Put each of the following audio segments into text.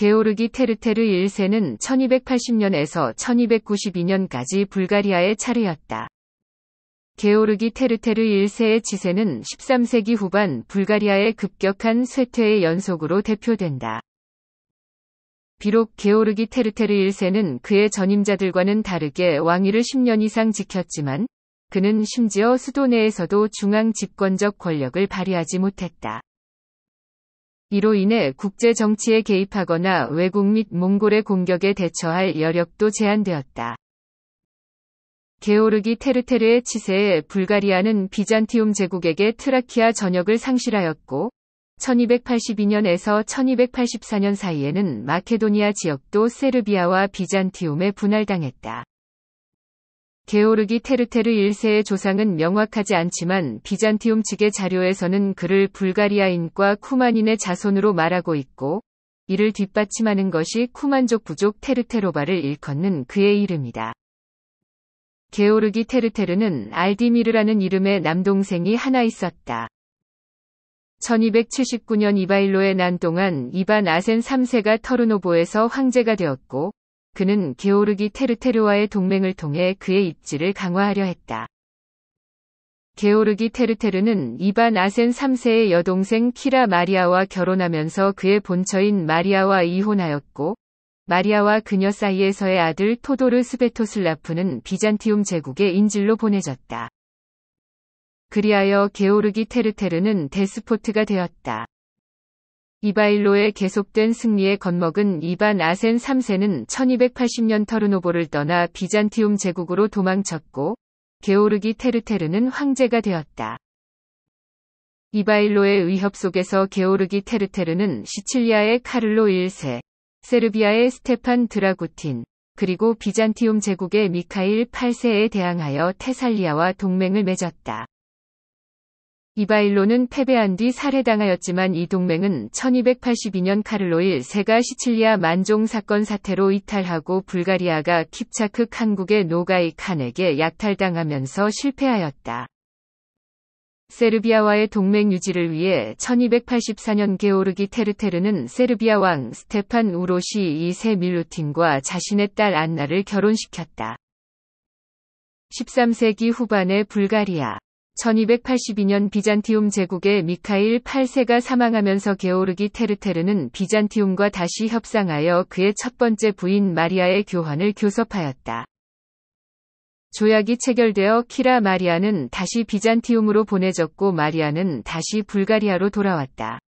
게오르기 테르테르 1세는 1280년에서 1292년까지 불가리아의 차례였다. 게오르기 테르테르 1세의 지세는 13세기 후반 불가리아의 급격한 쇠퇴의 연속으로 대표된다. 비록 게오르기 테르테르 1세는 그의 전임자들과는 다르게 왕위를 10년 이상 지켰지만 그는 심지어 수도 내에서도 중앙 집권적 권력을 발휘하지 못했다. 이로 인해 국제 정치에 개입하거나 외국 및 몽골의 공격에 대처할 여력도 제한되었다. 게오르기 테르테르의 치세에 불가리아는 비잔티움 제국에게 트라키아 전역을 상실하였고 1282년에서 1284년 사이에는 마케도니아 지역도 세르비아와 비잔티움에 분할당했다. 게오르기 테르테르 1세의 조상은 명확하지 않지만 비잔티움 측의 자료에서는 그를 불가리아인과 쿠만인의 자손으로 말하고 있고 이를 뒷받침하는 것이 쿠만족 부족 테르테로바를 일컫는 그의 이름이다. 게오르기 테르테르는 알디미르라는 이름의 남동생이 하나 있었다. 1279년 이바일로의난 동안 이반 아센 3세가 터르노보에서 황제가 되었고 그는 게오르기 테르테르와의 동맹을 통해 그의 입지를 강화하려 했다. 게오르기 테르테르는 이반 아센 3세의 여동생 키라 마리아와 결혼하면서 그의 본처인 마리아와 이혼하였고, 마리아와 그녀 사이에서의 아들 토도르 스베토슬라프는 비잔티움 제국의 인질로 보내졌다. 그리하여 게오르기 테르테르는 데스포트가 되었다. 이바일로의 계속된 승리에 겁먹은 이반 아센 3세는 1280년 터르노보를 떠나 비잔티움 제국으로 도망쳤고 게오르기 테르테르는 황제가 되었다. 이바일로의 위협 속에서 게오르기 테르테르는 시칠리아의 카를로 1세, 세르비아의 스테판 드라구틴, 그리고 비잔티움 제국의 미카일 8세에 대항하여 테살리아와 동맹을 맺었다. 이바일로는 패배한 뒤 살해당하였지만 이 동맹은 1282년 카를로 일세가 시칠리아 만종 사건 사태로 이탈하고 불가리아가 킵차크 칸국의 노가이 칸에게 약탈당하면서 실패하였다. 세르비아와의 동맹 유지를 위해 1284년 게오르기 테르테르는 세르비아 왕 스테판 우로시 2세 밀루틴과 자신의 딸 안나를 결혼시켰다. 13세기 후반의 불가리아 1282년 비잔티움 제국의 미카일 8세가 사망하면서 게오르기 테르테르는 비잔티움과 다시 협상하여 그의 첫 번째 부인 마리아의 교환을 교섭하였다. 조약이 체결되어 키라 마리아는 다시 비잔티움으로 보내졌고 마리아는 다시 불가리아로 돌아왔다.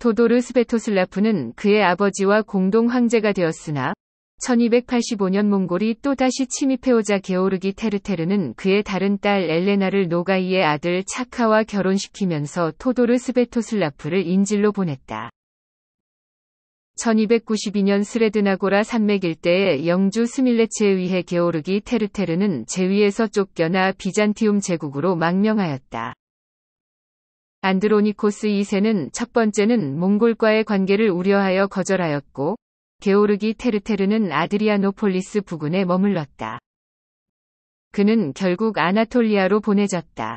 토도르 스베토슬라프는 그의 아버지와 공동 황제가 되었으나 1285년 몽골이 또다시 침입해오자 게오르기 테르테르는 그의 다른 딸 엘레나를 노가이의 아들 차카와 결혼시키면서 토도르 스베토슬라프를 인질로 보냈다. 1292년 스레드나고라 산맥 일대에 영주 스밀레츠에 의해 게오르기 테르테르는 제위에서 쫓겨나 비잔티움 제국으로 망명하였다. 안드로니코스 2세는 첫 번째는 몽골과의 관계를 우려하여 거절하였고 게오르기 테르테르는 아드리아노폴리스 부근에 머물렀다. 그는 결국 아나톨리아로 보내졌다.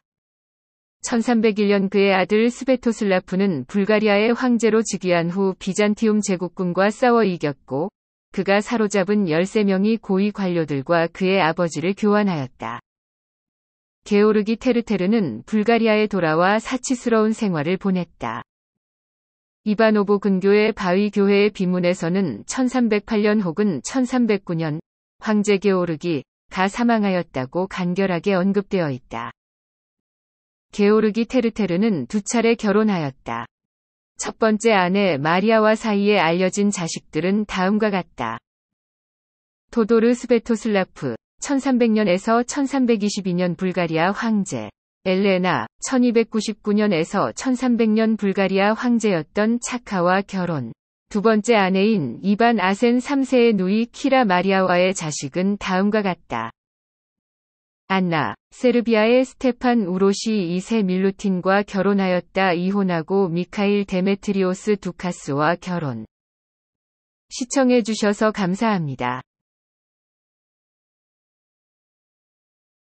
1301년 그의 아들 스베토슬라프는 불가리아의 황제로 즉위한 후 비잔티움 제국군과 싸워 이겼고 그가 사로잡은 13명의 고위 관료들과 그의 아버지를 교환하였다. 게오르기 테르테르는 불가리아에 돌아와 사치스러운 생활을 보냈다. 이바노브 근교의 바위 교회의 비문에서는 1308년 혹은 1309년 황제 게오르기가 사망하였다고 간결하게 언급되어 있다. 게오르기 테르테르는 두 차례 결혼하였다. 첫 번째 아내 마리아와 사이에 알려진 자식들은 다음과 같다. 도도르 스베토슬라프 1300년에서 1322년 불가리아 황제 엘레나 1299년에서 1300년 불가리아 황제였던 차카와 결혼. 두 번째 아내인 이반 아센 3세의 누이 키라 마리아와의 자식은 다음과 같다. 안나, 세르비아의 스테판 우로시 2세 밀루틴과 결혼하였다 이혼하고 미카일 데메트리오스 두카스와 결혼. 시청해주셔서 감사합니다.